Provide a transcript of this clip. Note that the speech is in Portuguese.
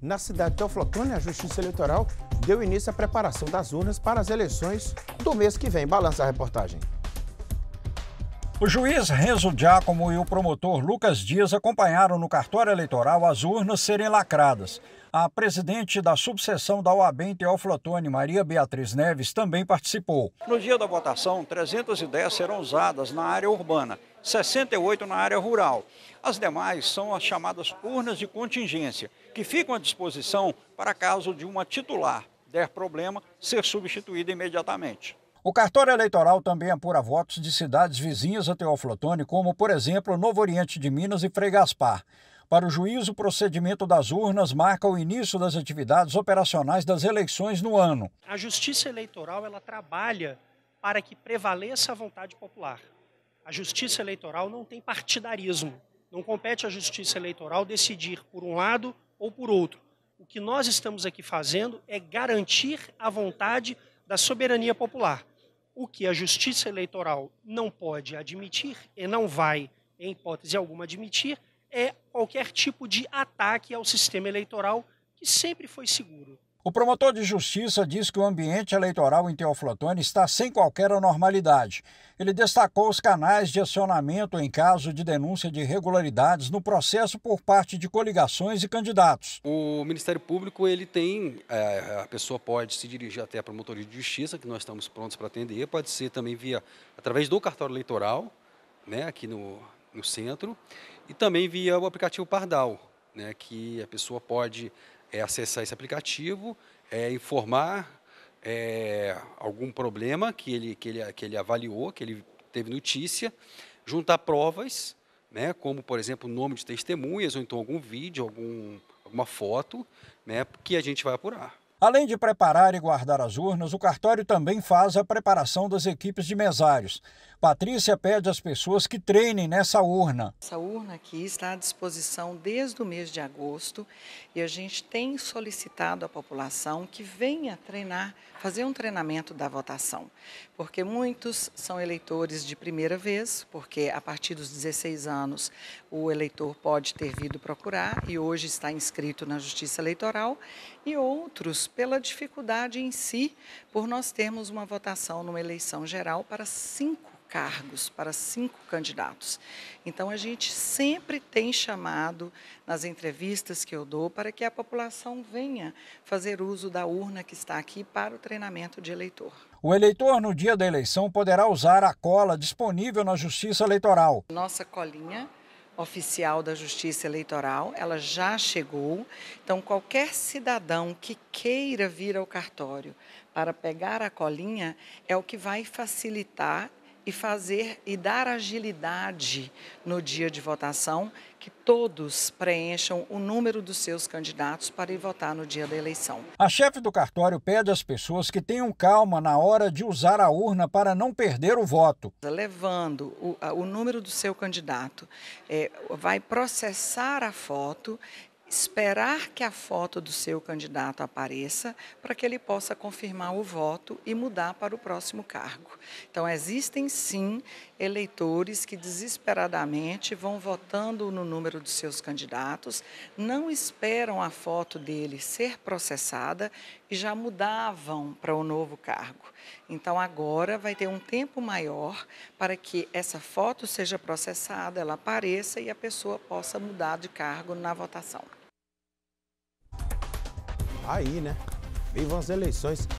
Na cidade de Teoflotone, a Justiça Eleitoral deu início à preparação das urnas para as eleições do mês que vem. Balança a reportagem. O juiz Renzo Giacomo e o promotor Lucas Dias acompanharam no cartório eleitoral as urnas serem lacradas. A presidente da subseção da OAB em Teoflotone, Maria Beatriz Neves, também participou. No dia da votação, 310 serão usadas na área urbana, 68 na área rural. As demais são as chamadas urnas de contingência, que ficam à disposição para caso de uma titular der problema ser substituída imediatamente. O cartório eleitoral também apura votos de cidades vizinhas a Teoflotone, como, por exemplo, Novo Oriente de Minas e Frei Gaspar. Para o juiz, o procedimento das urnas marca o início das atividades operacionais das eleições no ano. A justiça eleitoral ela trabalha para que prevaleça a vontade popular. A justiça eleitoral não tem partidarismo. Não compete à justiça eleitoral decidir por um lado ou por outro. O que nós estamos aqui fazendo é garantir a vontade da soberania popular. O que a justiça eleitoral não pode admitir e não vai, em hipótese alguma, admitir é qualquer tipo de ataque ao sistema eleitoral, que sempre foi seguro. O promotor de justiça diz que o ambiente eleitoral em Teoflotone está sem qualquer anormalidade. Ele destacou os canais de acionamento em caso de denúncia de irregularidades no processo por parte de coligações e candidatos. O Ministério Público ele tem, é, a pessoa pode se dirigir até a promotoria de justiça, que nós estamos prontos para atender, pode ser também via através do cartório eleitoral, né, aqui no no centro, e também via o aplicativo Pardal, né, que a pessoa pode é, acessar esse aplicativo, é, informar é, algum problema que ele, que, ele, que ele avaliou, que ele teve notícia, juntar provas, né, como, por exemplo, o nome de testemunhas, ou então algum vídeo, algum, alguma foto, né, que a gente vai apurar. Além de preparar e guardar as urnas, o cartório também faz a preparação das equipes de mesários. Patrícia pede às pessoas que treinem nessa urna. Essa urna aqui está à disposição desde o mês de agosto e a gente tem solicitado à população que venha treinar, fazer um treinamento da votação, porque muitos são eleitores de primeira vez, porque a partir dos 16 anos o eleitor pode ter vindo procurar e hoje está inscrito na Justiça Eleitoral e outros pela dificuldade em si, por nós termos uma votação numa eleição geral para cinco cargos para cinco candidatos. Então, a gente sempre tem chamado, nas entrevistas que eu dou, para que a população venha fazer uso da urna que está aqui para o treinamento de eleitor. O eleitor, no dia da eleição, poderá usar a cola disponível na Justiça Eleitoral. Nossa colinha oficial da Justiça Eleitoral, ela já chegou. Então, qualquer cidadão que queira vir ao cartório para pegar a colinha é o que vai facilitar e fazer e dar agilidade no dia de votação, que todos preencham o número dos seus candidatos para ir votar no dia da eleição. A chefe do cartório pede às pessoas que tenham calma na hora de usar a urna para não perder o voto. Levando o, o número do seu candidato, é, vai processar a foto esperar que a foto do seu candidato apareça para que ele possa confirmar o voto e mudar para o próximo cargo. Então, existem sim eleitores que desesperadamente vão votando no número dos seus candidatos, não esperam a foto dele ser processada e já mudavam para o novo cargo. Então, agora vai ter um tempo maior para que essa foto seja processada, ela apareça e a pessoa possa mudar de cargo na votação. Aí, né? Vivam as eleições.